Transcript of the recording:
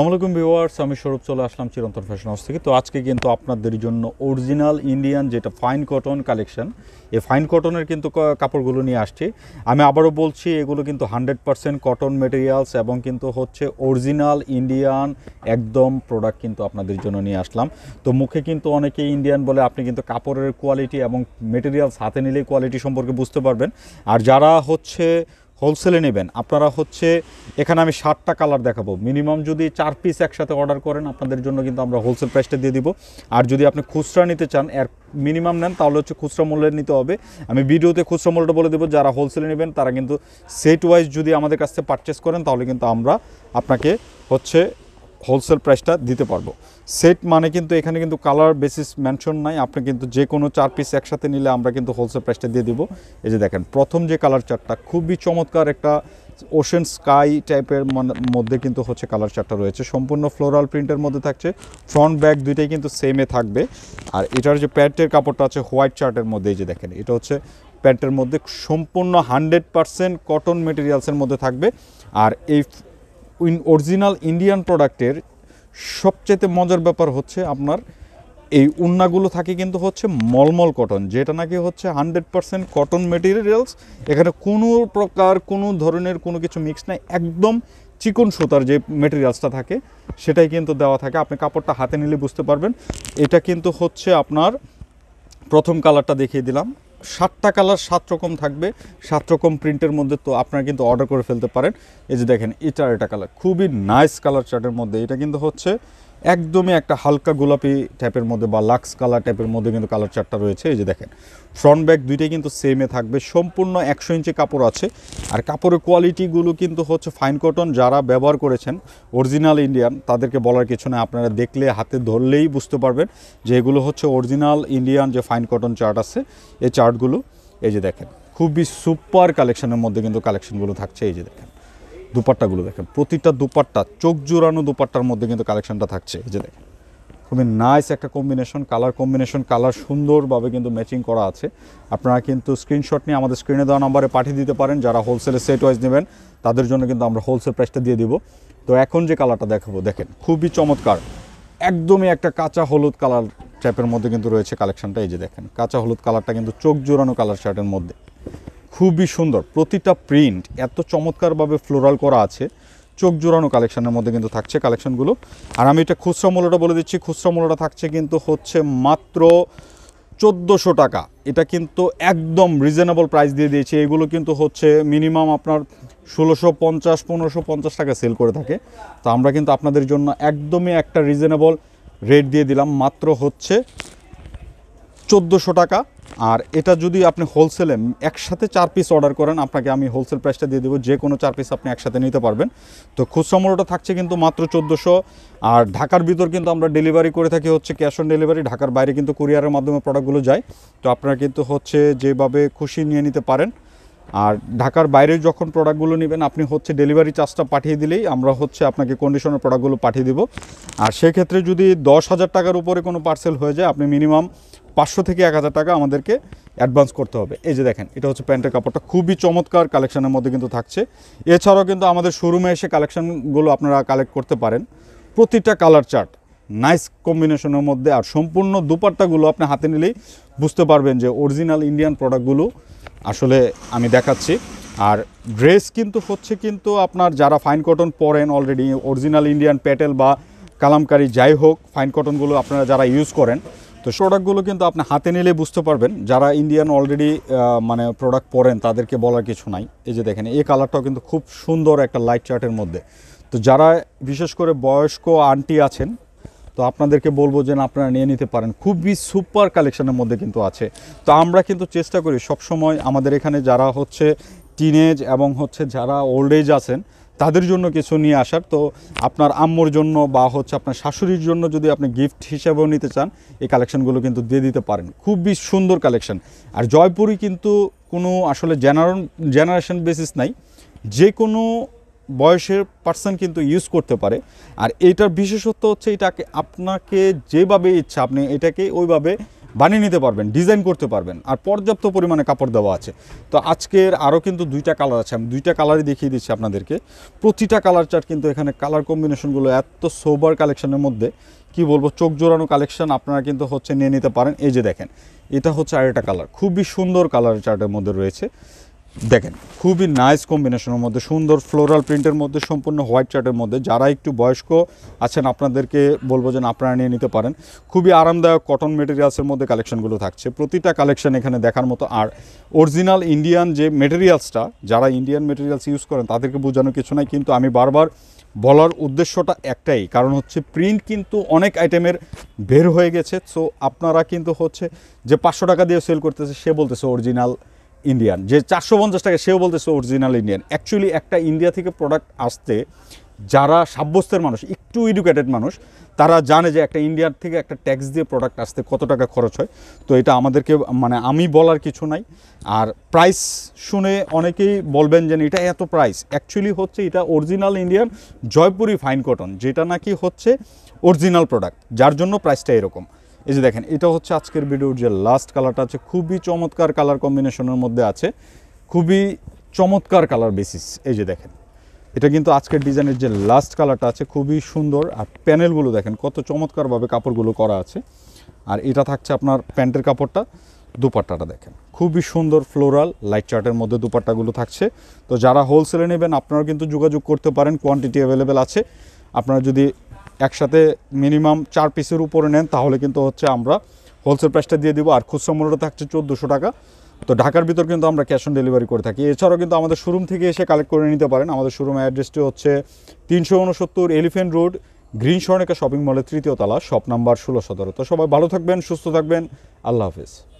আসসালামাইকুম ভিওয়ার্স আমি স্বরূপ চলে আসলাম চিরন্তন ফ্যাশন হাউস থেকে তো আজকে কিন্তু আপনাদের জন্য অরিজিনাল ইন্ডিয়ান যেটা ফাইন কটন কালেকশন এই ফাইন কটনের কিন্তু কাপড়গুলো নিয়ে আসছি আমি আবারও বলছি এগুলো কিন্তু হান্ড্রেড পারসেন্ট কটন মেটেরিয়ালস এবং কিন্তু হচ্ছে অরিজিনাল ইন্ডিয়ান একদম প্রোডাক্ট কিন্তু আপনাদের জন্য নিয়ে আসলাম তো মুখে কিন্তু অনেকে ইন্ডিয়ান বলে আপনি কিন্তু কাপড়ের কোয়ালিটি এবং মেটেরিয়ালস হাতে নিলে কোয়ালিটি সম্পর্কে বুঝতে পারবেন আর যারা হচ্ছে হোলসেলে নেবেন আপনারা হচ্ছে এখানে আমি ষাটটা কালার দেখাবো মিনিমাম যদি চার পিস একসাথে অর্ডার করেন আপনাদের জন্য কিন্তু আমরা হোলসেল প্রাইসটা দিয়ে দিব আর যদি আপনি খুচরা নিতে চান এর মিনিমাম নেন তাহলে হচ্ছে খুচরা মূল্যের নিতে হবে আমি ভিডিওতে খুচরা মূল্যটা বলে দেবো যারা হোলসেলে নেবেন তারা কিন্তু সেট ওয়াইজ যদি আমাদের কাছ থেকে পারচেস করেন তাহলে কিন্তু আমরা আপনাকে হচ্ছে হোলসেল প্রাইসটা দিতে পারবো সেট মানে কিন্তু এখানে কিন্তু কালার বেসিস মেনশন নাই আপনি কিন্তু যে কোনো চার পিস একসাথে নিলে আমরা কিন্তু হোলসেল প্রাইসটা দিয়ে দিব এই যে দেখেন প্রথম যে কালার চারটা খুবই চমৎকার একটা ওশেন স্কাই টাইপের মধ্যে কিন্তু হচ্ছে কালার চারটা রয়েছে সম্পূর্ণ ফ্লোরাল প্রিন্টের মধ্যে থাকছে ফ্রন্ট ব্যাক দুইটাই কিন্তু সেমে থাকবে আর এটার যে প্যান্টের কাপড়টা আছে হোয়াইট চার্টের মধ্যে এই যে দেখেন এটা হচ্ছে প্যান্টের মধ্যে সম্পূর্ণ হান্ড্রেড পারসেন্ট কটন মেটেরিয়ালসের মধ্যে থাকবে আর এই অরিজিনাল ইন্ডিয়ান প্রোডাক্টের সবচেয়ে মজার ব্যাপার হচ্ছে আপনার এই উন্নাগুলো থাকে কিন্তু হচ্ছে মলমল কটন যেটা নাকি হচ্ছে হান্ড্রেড পারসেন্ট কটন মেটেরিয়ালস এখানে কোনো প্রকার কোনো ধরনের কোনো কিছু মিক্স নাই একদম চিকন সুতার যে মেটেরিয়ালসটা থাকে সেটাই কিন্তু দেওয়া থাকে আপনি কাপড়টা হাতে নিলে বুঝতে পারবেন এটা কিন্তু হচ্ছে আপনার প্রথম কালারটা দেখিয়ে দিলাম সাতটা কালার সাত রকম থাকবে সাত রকম প্রিন্টের মধ্যে তো আপনারা কিন্তু অর্ডার করে ফেলতে পারেন এই যে দেখেন এটা এটা কালার খুবই নাইস কালার চার্টের মধ্যে এটা কিন্তু হচ্ছে একদমই একটা হালকা গোলাপি টাইপের মধ্যে বা লাক্স কালার টাইপের মধ্যে কিন্তু কালার চারটা রয়েছে এই যে দেখেন ফ্রন্ট ব্যাক দুইটাই কিন্তু সেমে থাকবে সম্পূর্ণ একশো ইঞ্চি কাপড় আছে আর কাপড়ের কোয়ালিটিগুলো কিন্তু হচ্ছে ফাইন কটন যারা ব্যবহার করেছেন অরিজিনাল ইন্ডিয়ান তাদেরকে বলার কিছু না আপনারা দেখলে হাতে ধরলেই বুঝতে পারবেন যে এগুলো হচ্ছে অরিজিনাল ইন্ডিয়ান যে ফাইন কটন চার্ট আছে এই চার্টগুলো এই যে দেখেন খুবই সুপার কালেকশনের মধ্যে কিন্তু কালেকশনগুলো থাকছে এই যে দেখেন দুপাট্টাগুলো দেখেন প্রতিটা দুপাট্টা চোখ জোড়ানো দুপাট্টার মধ্যে কিন্তু কালেকশনটা থাকছে যে দেখেন খুবই নাইস একটা কম্বিনেশন কালার কম্বিনেশন কালার সুন্দরভাবে কিন্তু ম্যাচিং করা আছে আপনারা কিন্তু স্ক্রিনশট নিয়ে আমাদের স্ক্রিনে দেওয়া নাম্বারে পাঠিয়ে দিতে পারেন যারা হোলসেলে সেট ওয়াইজ নেবেন তাদের জন্য কিন্তু আমরা হোলসেল প্রাইসটা দিয়ে দিব তো এখন যে কালারটা দেখাবো দেখেন খুবই চমৎকার একদমই একটা কাঁচা হলুদ কালার টাইপের মধ্যে কিন্তু রয়েছে কালেকশনটা এই যে দেখেন কাঁচা হলুদ কালারটা কিন্তু চোখ জোড়ানো কালার শার্টের মধ্যে খুবই সুন্দর প্রতিটা প্রিন্ট এত চমৎকারভাবে ফ্লোরাল করা আছে চোখ জোড়ানো কালেকশানের মধ্যে কিন্তু থাকছে কালেকশনগুলো আর আমি এটা খুচরা মূল্যটা বলে দিচ্ছি খুচরা মূল্যটা থাকছে কিন্তু হচ্ছে মাত্র চোদ্দোশো টাকা এটা কিন্তু একদম রিজনেবল প্রাইস দিয়ে দিয়েছে এগুলো কিন্তু হচ্ছে মিনিমাম আপনার ষোলোশো পঞ্চাশ পনেরোশো পঞ্চাশ টাকা সেল করে থাকে তো আমরা কিন্তু আপনাদের জন্য একদমই একটা রিজনেবল রেট দিয়ে দিলাম মাত্র হচ্ছে চোদ্দোশো টাকা আর এটা যদি আপনি হোলসেলে একসাথে চার পিস অর্ডার করেন আপনাকে আমি হোলসেল প্রাইসটা দিয়ে দেবো যে কোনো চার পিস আপনি একসাথে নিতে পারবেন তো খুচরা মূল্যটা থাকছে কিন্তু মাত্র চোদ্দোশো আর ঢাকার ভিতর কিন্তু আমরা ডেলিভারি করে থাকি হচ্ছে ক্যাশ অন ডেলিভারি ঢাকার বাইরে কিন্তু কুরিয়ারের মাধ্যমে প্রোডাক্টগুলো যায় তো আপনারা কিন্তু হচ্ছে যেভাবে খুশি নিয়ে নিতে পারেন আর ঢাকার বাইরে যখন প্রোডাক্টগুলো নেবেন আপনি হচ্ছে ডেলিভারি চার্জটা পাঠিয়ে দিলেই আমরা হচ্ছে আপনাকে কন্ডিশনের প্রোডাক্টগুলো পাঠিয়ে দেবো আর সেক্ষেত্রে যদি দশ হাজার টাকার উপরে কোনো পার্সেল হয়ে যায় আপনি মিনিমাম পাঁচশো থেকে এক হাজার টাকা আমাদেরকে অ্যাডভান্স করতে হবে এই যে দেখেন এটা হচ্ছে প্যান্টের কাপড়টা খুবই চমৎকার কালেকশনের মধ্যে কিন্তু থাকছে এছাড়াও কিন্তু আমাদের শোরুমে এসে কালেকশানগুলো আপনারা কালেক্ট করতে পারেন প্রতিটা কালার চার্ট নাইস কম্বিনেশনের মধ্যে আর সম্পূর্ণ দুপাট্টাগুলো আপনি হাতে নিলেই বুঝতে পারবেন যে অরিজিনাল ইন্ডিয়ান প্রোডাক্টগুলো আসলে আমি দেখাচ্ছি আর ড্রেস কিন্তু হচ্ছে কিন্তু আপনার যারা ফাইন কটন পরেন অলরেডি অরিজিনাল ইন্ডিয়ান প্যাটেল বা কালামকারি যাই হোক ফাইন কটনগুলো আপনারা যারা ইউজ করেন তো প্রোডাক্টগুলো কিন্তু আপনি হাতে নিলে বুঝতে পারবেন যারা ইন্ডিয়ান অলরেডি মানে প্রোডাক্ট পরেন তাদেরকে বলার কিছু নাই এই যে দেখেন এই কালারটাও কিন্তু খুব সুন্দর একটা লাইট চার্টের মধ্যে তো যারা বিশেষ করে বয়স্ক আন্টি আছেন তো আপনাদেরকে বলবো যে আপনারা নিয়ে নিতে পারেন খুবই সুপার কালেকশনের মধ্যে কিন্তু আছে তো আমরা কিন্তু চেষ্টা করি সবসময় আমাদের এখানে যারা হচ্ছে টিনেজ এবং হচ্ছে যারা ওল্ড এজ আছেন তাদের জন্য কিছু নিয়ে আসার তো আপনার আম্মুর জন্য বা হচ্ছে আপনার শাশুড়ির জন্য যদি আপনি গিফট হিসাবেও নিতে চান এই কালেকশনগুলো কিন্তু দিয়ে দিতে পারেন খুবই সুন্দর কালেকশন আর জয়পুরি কিন্তু কোনো আসলে জেনারেন জেনারেশন বেসিস নাই যে কোনো বয়সের পার্সন কিন্তু ইউজ করতে পারে আর এটার বিশেষত্ব হচ্ছে এটাকে আপনাকে যেভাবে ইচ্ছা আপনি এটাকে ওইভাবে বানিয়ে নিতে পারবেন ডিজাইন করতে পারবেন আর পর্যাপ্ত পরিমাণে কাপড় দেওয়া আছে তো আজকের আরও কিন্তু দুইটা কালার আছে আমি দুইটা কালারই দেখিয়ে দিচ্ছি আপনাদেরকে প্রতিটা কালার চার্ট কিন্তু এখানে কালার কম্বিনেশনগুলো এত সোবার কালেকশনের মধ্যে কি বলবো চোখ জোড়ানো কালেকশন আপনারা কিন্তু হচ্ছে নিয়ে নিতে পারেন এই যে দেখেন এটা হচ্ছে আর একটা কালার খুবই সুন্দর কালার চার্টের মধ্যে রয়েছে দেখেন খুবই নাইস কম্বিনেশনের মধ্যে সুন্দর ফ্লোরাল প্রিন্টের মধ্যে সম্পূর্ণ হোয়াইট চার্টের মধ্যে যারা একটু বয়স্ক আছেন আপনাদেরকে বলবো যেন আপনারা নিয়ে নিতে পারেন খুবই আরামদায়ক কটন মেটেরিয়ালসের মধ্যে কালেকশনগুলো থাকছে প্রতিটা কালেকশন এখানে দেখার মতো আর অরিজিনাল ইন্ডিয়ান যে মেটেরিয়ালসটা যারা ইন্ডিয়ান মেটেরিয়ালস ইউজ করেন তাদেরকে বোঝানো কিছু নাই কিন্তু আমি বারবার বলার উদ্দেশ্যটা একটাই কারণ হচ্ছে প্রিন্ট কিন্তু অনেক আইটেমের বের হয়ে গেছে সো আপনারা কিন্তু হচ্ছে যে পাঁচশো টাকা দিয়ে সেল করতেছে সে বলতেছে অরিজিনাল ইন্ডিয়ান যে চারশো পঞ্চাশ টাকা সেও বলতেছে অরিজিনাল ইন্ডিয়ান অ্যাকচুয়ালি একটা ইন্ডিয়া থেকে প্রোডাক্ট আসতে যারা সাব্যস্তের মানুষ একটু এডুকেটেড মানুষ তারা জানে যে একটা ইন্ডিয়ার থেকে একটা ট্যাক্স দিয়ে প্রোডাক্ট আসতে কত টাকা খরচ হয় তো এটা আমাদেরকে মানে আমি বলার কিছু নাই আর প্রাইস শুনে অনেকেই বলবেন যে এটা এত প্রাইস অ্যাকচুয়ালি হচ্ছে এটা original Indian Jaipuri fine cotton যেটা নাকি হচ্ছে অরিজিনাল প্রোডাক্ট যার জন্য প্রাইসটা এরকম এই যে দেখেন এটা হচ্ছে আজকের ভিডিওর যে লাস্ট কালারটা আছে খুবই চমৎকার কালার কম্বিনেশনের মধ্যে আছে খুবই চমৎকার কালার বেসিস এই যে দেখেন এটা কিন্তু আজকের ডিজাইনের যে লাস্ট কালারটা আছে খুবই সুন্দর আর প্যানেলগুলো দেখেন কত চমৎকারভাবে কাপড়গুলো করা আছে আর এটা থাকছে আপনার প্যান্টের কাপড়টা দুপাট্টাটা দেখেন খুবই সুন্দর ফ্লোরাল লাইট চার্টের মধ্যে দুপাট্টাগুলো থাকছে তো যারা হোলসেলে নেবেন আপনারা কিন্তু যোগাযোগ করতে পারেন কোয়ান্টিটি অ্যাভেলেবেল আছে আপনারা যদি একসাথে মিনিমাম চার পিসের উপরে নেন তাহলে কিন্তু হচ্ছে আমরা হোলসেল প্রাইসটা দিয়ে দেবো আর খুচরা মূল্যটা থাকছে চোদ্দোশো টাকা তো ঢাকার ভিতর কিন্তু আমরা ক্যাশ অন ডেলিভারি করে থাকি এছাড়াও কিন্তু আমাদের শোরুম থেকে এসে কালেক্ট করে নিতে পারেন আমাদের শোরুম অ্যাড্রেসটি হচ্ছে তিনশো উনসত্তর elephant road green Swarnika shopping মলের তৃতীয় তলা শপ নাম্বার ষোলো সতেরো তো সবাই ভালো থাকবেন সুস্থ থাকবেন আল্লাহ হাফেজ